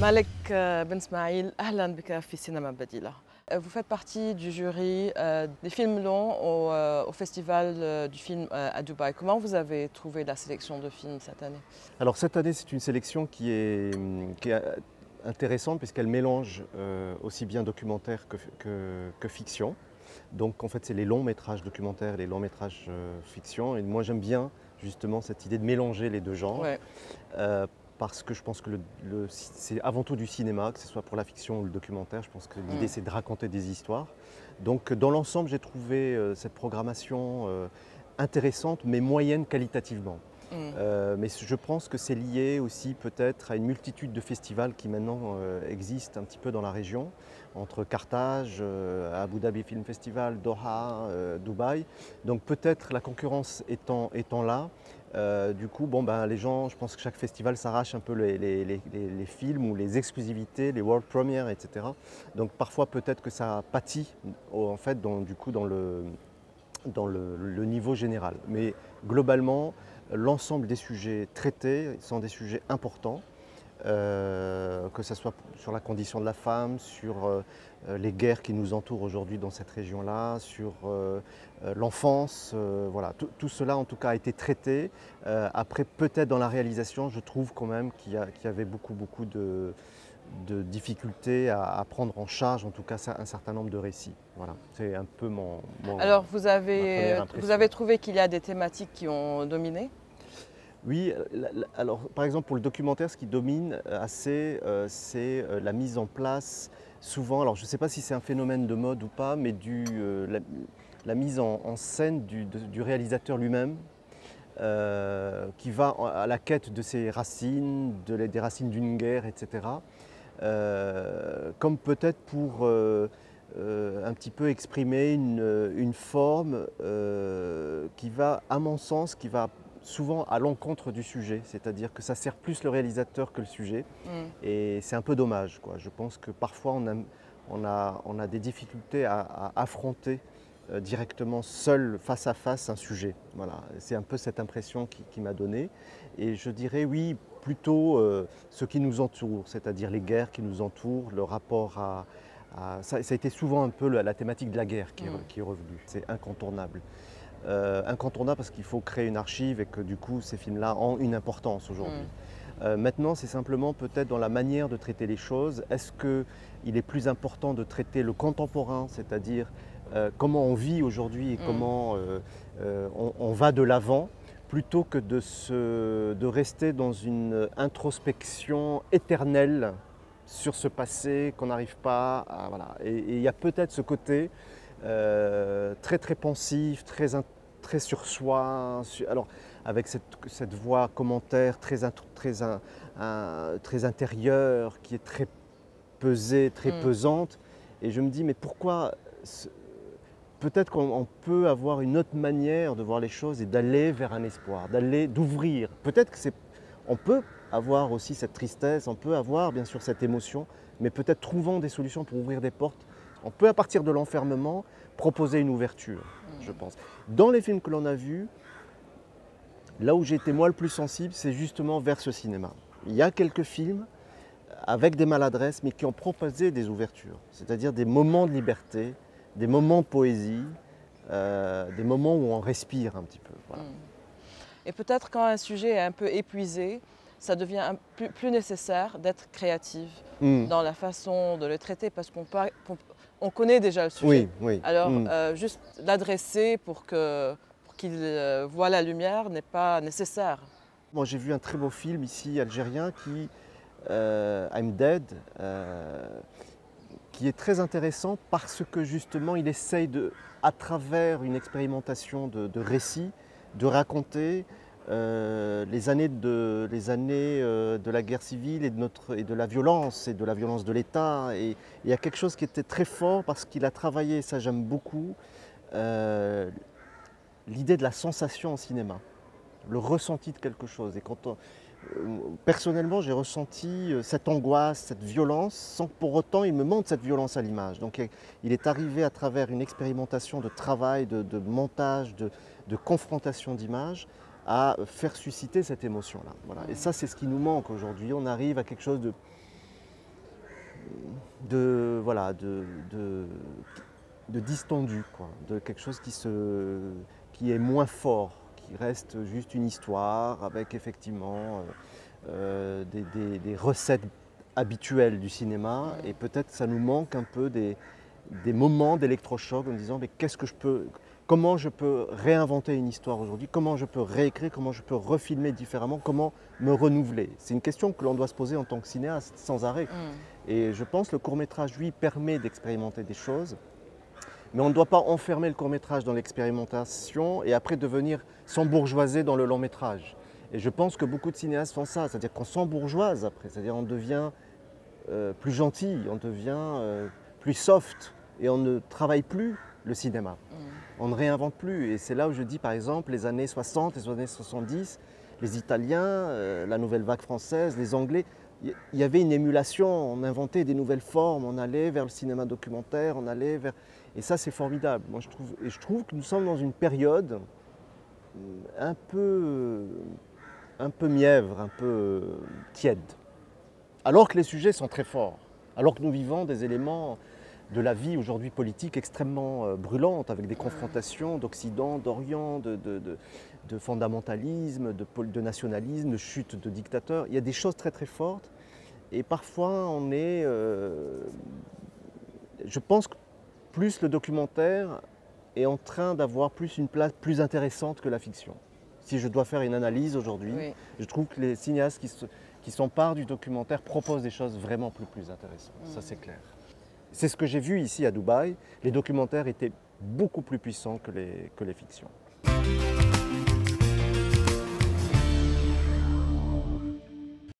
Malek euh, Ben Smaïl, ahlan bika Cinéma Badila. Euh, vous faites partie du jury euh, des films longs au, festival du film à Dubaï. Comment vous avez trouvé la sélection de films cette année Alors cette année, c'est une sélection qui est, mm, intéressante puisqu'elle mélange aussi bien documentaire que, fiction. Donc en fait, c'est les longs métrages documentaires, les longs métrages fiction. Et moi, j'aime bien justement cette idée de mélanger les deux genres parce que je pense que c'est avant tout du cinéma, que ce soit pour la fiction ou le documentaire. Je pense que mm. l'idée, c'est de raconter des histoires. Donc, euh, dans l'ensemble, j'ai trouvé euh, cette programmation euh, intéressante, mais moyenne qualitativement. Mm. Euh, mais je pense que c'est lié aussi peut-être à une multitude de festivals qui maintenant euh, existent un petit peu dans la région, entre Carthage, euh, Abu Dhabi Film Festival, Doha, Dubaï. Donc peut-être la concurrence étant, là, du coup, bon, ben, les gens, je pense que chaque festival s'arrache un peu les, films ou les exclusivités, les world premières, etc. Donc parfois peut-être que ça pâtit en fait dans, du coup dans le, dans le niveau général. Mais globalement, l'ensemble des sujets traités sont des sujets importants, euh, que ce soit sur la condition de la femme, sur euh, euh, les guerres qui nous entourent aujourd'hui dans cette région-là, sur l'enfance. voilà, tout, cela en tout cas a été traité. après, peut-être dans la réalisation, je trouve quand même qu'il y, y, avait beaucoup, beaucoup de, de difficultés à, prendre en charge, en tout cas, un certain nombre de récits. Voilà, c'est un peu mon. Alors, vous avez, euh, vous avez trouvé qu'il y a des thématiques qui ont dominé oui, euh, alors par exemple pour le documentaire, ce qui domine euh, assez, c'est la mise en place souvent, alors je ne sais pas si c'est un phénomène de mode ou pas, mais du, la, mise en, scène du, réalisateur lui-même, qui va à la quête de ses racines, de, des racines d'une guerre, etc. Euh, comme peut-être pour euh, euh, un petit peu exprimer une, forme qui va, à mon sens, qui va souvent à l'encontre du sujet, c'est-à-dire que ça sert plus le réalisateur que le sujet, mm. et c'est un peu dommage. Quoi. Je pense que parfois on a, on a, on a des difficultés à, affronter directement seul, face à face, un sujet. Voilà, c'est un peu cette impression qui, qui m'a donné. Et je dirais oui, plutôt euh, ce qui nous entoure, c'est-à-dire les guerres qui nous entourent, le rapport à... ça, a été souvent un peu la, thématique de la guerre qui, est mm. revenue. C'est incontournable. Euh, incontournable parce qu'il faut créer une archive et que du coup ces films-là ont une importance aujourd'hui. Mm. Euh, maintenant, c'est simplement peut-être dans la manière de traiter les choses. Est-ce qu'il est plus important de traiter le contemporain, c'est-à-dire comment on vit aujourd'hui et mm. comment on va de l'avant plutôt que de, se, de rester dans une introspection éternelle sur ce passé qu'on n'arrive pas à... Voilà. Et il y a peut-être ce côté euh, très très pensif, très, très sur soi, alors avec cette, cette, voix commentaire très, très, très intérieure, qui est très pesée, très mm. pesante. Et je me dis, mais pourquoi peut-être qu'on peut avoir une autre manière de voir les choses et d'aller vers un espoir, d'aller, d'ouvrir. Peut-être que c'est, on peut avoir aussi cette tristesse, on peut avoir bien sûr cette émotion, mais peut-être trouvant des solutions pour ouvrir des portes. On peut à partir de l'enfermement proposer une ouverture, je mm. pense. Dans les films que l'on a vus, là où j'ai été moi le plus sensible, c'est justement vers ce cinéma. Il y a quelques films avec des maladresses, mais qui ont proposé des ouvertures, c'est-à-dire des moments de liberté, des moments poésie, euh, des moments où on respire un petit peu. Mm. Et peut-être quand un sujet est un peu épuisé, ça devient plus, plus, nécessaire d'être créatif mm. dans la façon de le traiter parce qu'on connaît déjà le sujet. Alors mm. euh, juste l'adresser pour qu'il euh, voit la lumière n'est pas nécessaire. Moi j'ai vu un très beau film ici algérien qui, I'm Dead, qui est très intéressant parce que justement il essaye de, à travers une expérimentation de, récits, de raconter euh, les années, de, les années euh, de la guerre civile et de, notre, et de la violence, et de la violence de l'État. Et, il y a quelque chose qui était très fort parce qu'il a travaillé, ça j'aime beaucoup, euh, l'idée de la sensation en cinéma, le ressenti de quelque chose. Et quand personnellement, j'ai ressenti euh, cette angoisse, cette violence, sans que pour autant il me manque cette violence à l'image. Donc il est arrivé à travers une expérimentation de travail, de, montage, de, confrontation d'images, à faire susciter cette émotion-là. Et ça, c'est ce qui nous manque aujourd'hui. On arrive à quelque chose de, voilà, de, distendu, de quelque chose qui est moins fort qui reste juste une histoire avec effectivement euh, euh, des, recettes habituelles du cinéma. Et peut-être ça nous manque un peu des, moments d'électrochoc en disant mais qu'est-ce que je peux, comment je peux réinventer une histoire aujourd'hui, comment je peux réécrire, comment je peux refilmer différemment, comment me renouveler. C'est une question que l'on doit se poser en tant que cinéaste sans arrêt. Mm. Et je pense que le court métrage, lui, permet d'expérimenter des choses mais on ne doit pas enfermer le court métrage dans l'expérimentation et après devenir s'embourgeoiser dans le long métrage. Et je pense que beaucoup de cinéastes font ça, c'est-à-dire qu'on s'embourgeoise après, c'est-à-dire on devient euh, plus gentil, on devient euh, plus soft et on ne travaille plus le cinéma. Mm. On ne réinvente plus. Et c'est là où je dis par exemple les années 60, les années 70, les Italiens, euh, la nouvelle vague française, les Anglais il y avait une émulation, on inventait des nouvelles formes, on allait vers le cinéma documentaire, on allait vers... Et ça, c'est formidable. je trouve, et je trouve que nous sommes dans une période euh, un peu, un peu mièvre, un peu euh, tiède. Alors que les sujets sont très forts, alors que nous vivons des éléments de la vie aujourd'hui politique extrêmement euh, brûlante, avec des confrontations d'Occident, d'Orient, de, fondamentalisme, de, nationalisme, de chute de dictateurs. Il y a des choses très très fortes. Et parfois, on est. Euh, je pense que plus le documentaire est en train d'avoir plus une place plus intéressante que la fiction. Si je dois faire une analyse aujourd'hui, je trouve que les cinéastes qui s'emparent du documentaire proposent des choses vraiment plus, plus intéressantes. Ça, mm. c'est clair. C'est ce que j'ai vu ici à Dubaï. Les documentaires étaient beaucoup plus puissants que les, que les fictions.